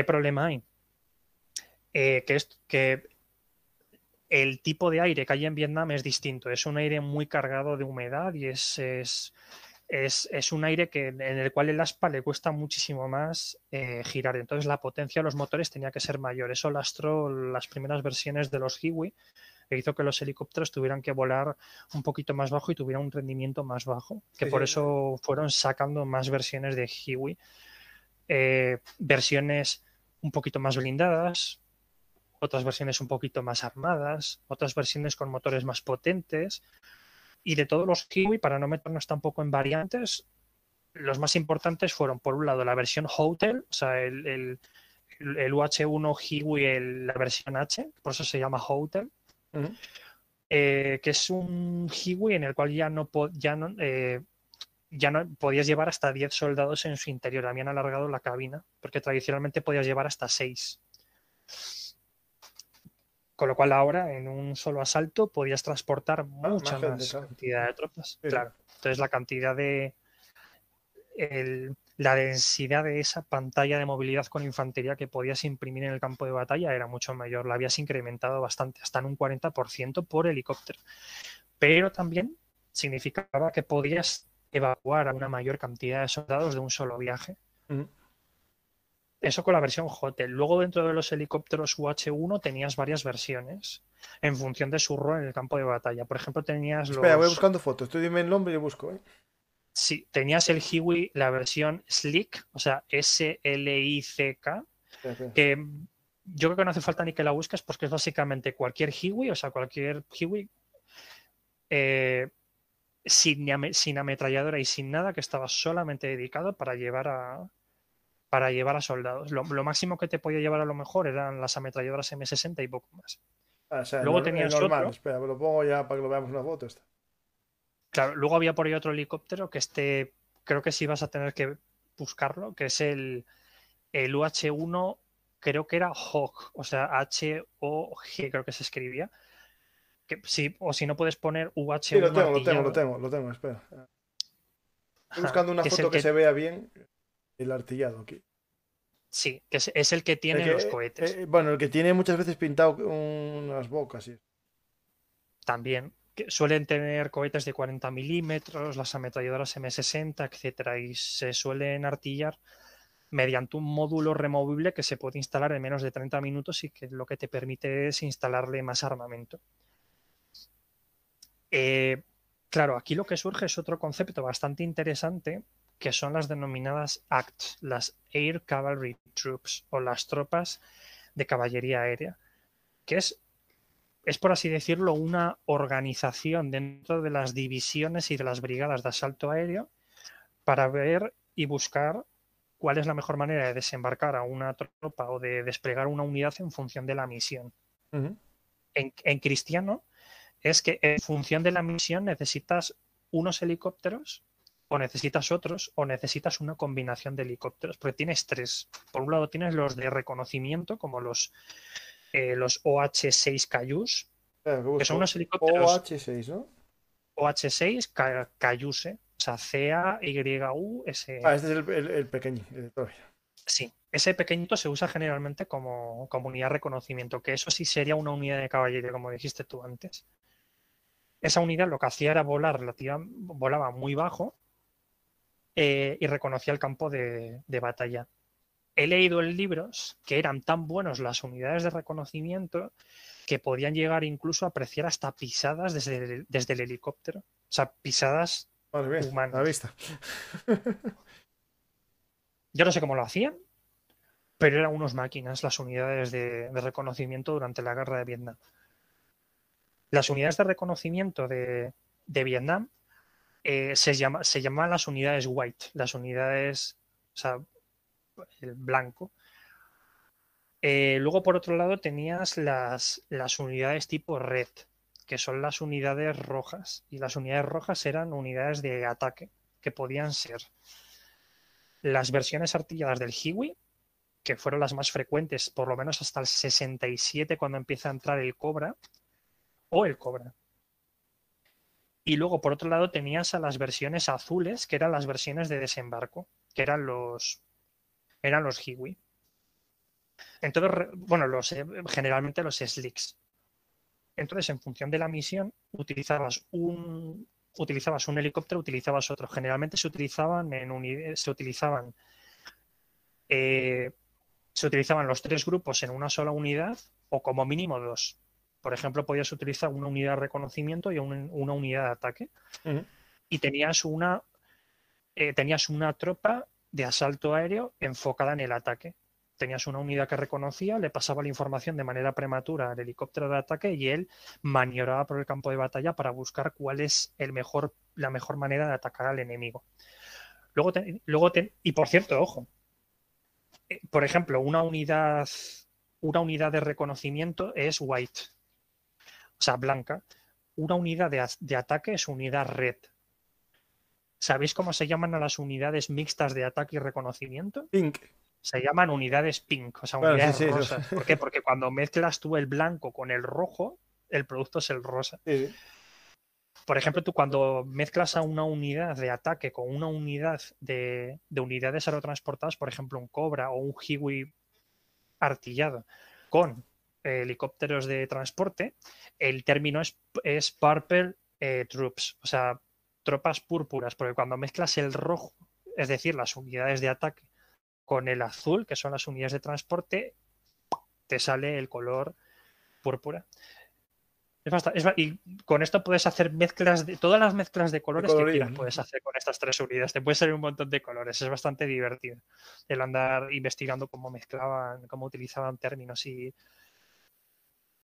¿Qué problema hay? Eh, que, es, que el tipo de aire que hay en Vietnam es distinto. Es un aire muy cargado de humedad y es, es, un aire que, en el cual el aspa le cuesta muchísimo más eh, girar. Entonces la potencia de los motores tenía que ser mayor. Eso lastró las primeras versiones de los Hiwi, e hizo que los helicópteros tuvieran que volar un poquito más bajo y tuvieran un rendimiento más bajo, que por eso fueron sacando más versiones de Hiwi, eh, versiones un poquito más blindadas, otras versiones un poquito más armadas, otras versiones con motores más potentes. Y de todos los Kiwi, para no meternos tampoco en variantes, los más importantes fueron, por un lado, la versión Hotel, o sea, el, el, UH1 Kiwi, la versión H, por eso se llama Hotel, eh, que es un Kiwi en el cual ya no, ya no eh, ya no podías llevar hasta 10 soldados en su interior. Habían alargado la cabina, porque tradicionalmente podías llevar hasta 6. Con lo cual ahora, en un solo asalto, podías transportar ah, mucha más, cantidad de tropas. Claro. Entonces la cantidad de... la densidad de esa pantalla de movilidad con infantería que podías imprimir en el campo de batalla era mucho mayor. La habías incrementado bastante, hasta en un 40% por helicóptero. Pero también significaba que podías evacuar a una mayor cantidad de soldados de un solo viaje. Mm. Eso con la versión Hotel. Luego dentro de los helicópteros UH-1 tenías varias versiones en función de su rol en el campo de batalla. Por ejemplo, tenías los... Espera, voy buscando fotos. Tú dime el nombre y busco. ¿eh? Sí, tenías el Hiwi, la versión Slick, o sea, S-L-I-C-K, que yo creo que no hace falta ni que la busques porque es básicamente cualquier Hiwi, o sea, cualquier Hiwi eh, sin, ametralladora y sin nada, que estaba solamente dedicado para llevar a, para llevar a soldados. Lo, máximo que te podía llevar a lo mejor eran las ametralladoras M60 y poco más. Ah, luego tenía Espera, me lo pongo ya para que lo veamos una foto. Claro, luego había por ahí otro helicóptero que este, creo que sí vas a tener que buscarlo, que es el, el UH-1, creo que era Hawk, o sea, H-O-G creo que se escribía, o si no puedes poner UH. Sí, lo tengo, lo tengo, lo tengo, espera. Ah, Estoy buscando una foto que, se vea bien el artillado aquí. Sí, que es, el que tiene los eh, cohetes. Eh, bueno, el que tiene muchas veces pintado unas bocas. También. Que suelen tener cohetes de 40 milímetros, las ametralladoras M60, etcétera, y se suelen artillar mediante un módulo removible que se puede instalar en menos de 30 minutos y que lo que te permite es instalarle más armamento. Eh, claro, aquí lo que surge es otro concepto bastante interesante que son las denominadas ACT, las Air Cavalry Troops o las tropas de caballería aérea, que es, es por así decirlo, una organización dentro de las divisiones y de las brigadas de asalto aéreo para ver y buscar cuál es la mejor manera de desembarcar a una tropa o de desplegar una unidad en función de la misión. en cristiano, es que en función de la misión necesitas unos helicópteros o necesitas otros o necesitas una combinación de helicópteros, porque tienes tres. Por un lado tienes los de reconocimiento, como los, eh, OH-6 Cayuse, que, son unos helicópteros... OH-6, ¿no? OH-6 Cayuse, o sea, C-A-Y-U-S... E. Ah, este es el, pequeño, Sí, ese pequeñito se usa generalmente como, unidad de reconocimiento, que eso sí sería una unidad de caballería, como dijiste tú antes esa unidad lo que hacía era volar, relativa volaba muy bajo eh, y reconocía el campo de, batalla. He leído en libros que eran tan buenos las unidades de reconocimiento que podían llegar incluso a apreciar hasta pisadas desde el, helicóptero. O sea, pisadas humanas. Yo no sé cómo lo hacían, pero eran unos máquinas las unidades de reconocimiento durante la guerra de Vietnam. Las unidades de reconocimiento de, Vietnam eh, se, llama, se llaman las unidades white, las unidades o sea, el blanco. Eh, luego, por otro lado, tenías las, las unidades tipo red, que son las unidades rojas. Y las unidades rojas eran unidades de ataque, que podían ser las versiones artilladas del Hiwi, que fueron las más frecuentes, por lo menos hasta el 67 cuando empieza a entrar el Cobra, o el Cobra. Y luego, por otro lado, tenías a las versiones azules, que eran las versiones de desembarco, que eran los, eran los Hiwi. Entonces, bueno, los, eh, generalmente los Slicks. Entonces, en función de la misión, utilizabas un, utilizabas un helicóptero, utilizabas otro. Generalmente se utilizaban en un, se utilizaban eh, se utilizaban los tres grupos en una sola unidad o como mínimo dos. Por ejemplo, podías utilizar una unidad de reconocimiento y una, unidad de ataque. Y tenías una, eh, tenías una tropa de asalto aéreo enfocada en el ataque. Tenías una unidad que reconocía, le pasaba la información de manera prematura al helicóptero de ataque y él maniobraba por el campo de batalla para buscar cuál es el mejor, la mejor manera de atacar al enemigo. Luego, luego y por cierto, ojo, eh, por ejemplo, una unidad, una unidad de reconocimiento es White o sea, blanca, una unidad de, ataque es unidad red. ¿Sabéis cómo se llaman a las unidades mixtas de ataque y reconocimiento? Pink. Se llaman unidades pink, o sea, unidades rosas. ¿Por qué? Porque cuando mezclas tú el blanco con el rojo, el producto es el rosa. Por ejemplo, tú cuando mezclas a una unidad de ataque con una unidad de, de unidades aerotransportadas, por ejemplo, un Cobra o un Hiwi artillado, con helicópteros de transporte, el término es, purple eh, troops, o sea, tropas púrpuras, porque cuando mezclas el rojo, es decir, las unidades de ataque, con el azul, que son las unidades de transporte, te sale el color púrpura. y con esto puedes hacer mezclas de todas las mezclas de colores que quieras. Puedes hacer con estas tres unidades. Te puede salir un montón de colores. Es bastante divertido el andar investigando cómo mezclaban, cómo utilizaban términos y